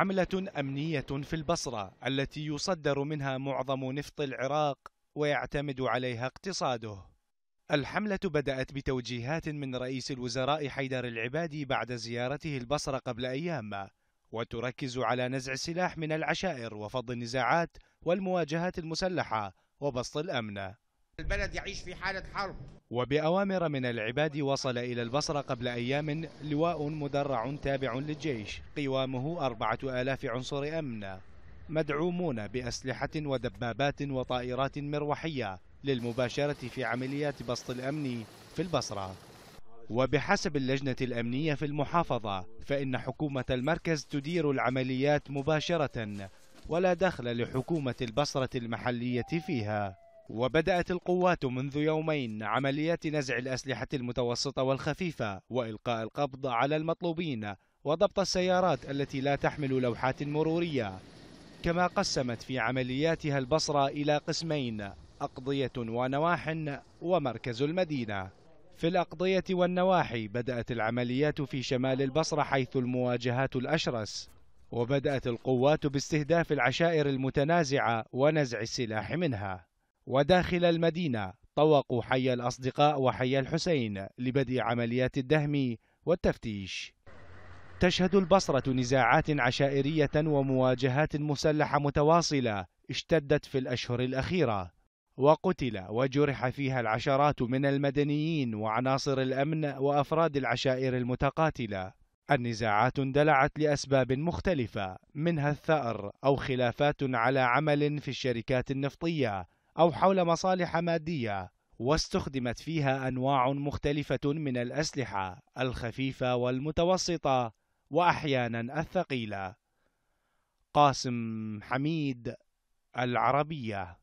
حملة أمنية في البصرة التي يصدر منها معظم نفط العراق ويعتمد عليها اقتصاده. الحملة بدأت بتوجيهات من رئيس الوزراء حيدر العبادي بعد زيارته البصرة قبل أيام، وتركز على نزع السلاح من العشائر وفض النزاعات والمواجهات المسلحة وبسط الأمن. البلد يعيش في حالة حرب وبأوامر من العباد وصل إلى البصرة قبل أيام لواء مدرع تابع للجيش قوامه أربعة آلاف عنصر أمن مدعومون بأسلحة ودبابات وطائرات مروحية للمباشرة في عمليات بسط الأمن في البصرة وبحسب اللجنة الأمنية في المحافظة فإن حكومة المركز تدير العمليات مباشرة ولا دخل لحكومة البصرة المحلية فيها وبدأت القوات منذ يومين عمليات نزع الأسلحة المتوسطة والخفيفة وإلقاء القبض على المطلوبين وضبط السيارات التي لا تحمل لوحات مرورية كما قسمت في عملياتها البصرة إلى قسمين أقضية ونواح ومركز المدينة في الأقضية والنواحي بدأت العمليات في شمال البصرة حيث المواجهات الأشرس وبدأت القوات باستهداف العشائر المتنازعة ونزع السلاح منها وداخل المدينة طوقوا حي الأصدقاء وحي الحسين لبدء عمليات الدهم والتفتيش تشهد البصرة نزاعات عشائرية ومواجهات مسلحة متواصلة اشتدت في الأشهر الأخيرة وقتل وجرح فيها العشرات من المدنيين وعناصر الأمن وأفراد العشائر المتقاتلة النزاعات اندلعت لأسباب مختلفة منها الثأر أو خلافات على عمل في الشركات النفطية أو حول مصالح مادية واستخدمت فيها أنواع مختلفة من الأسلحة الخفيفة والمتوسطة وأحيانا الثقيلة قاسم حميد العربيه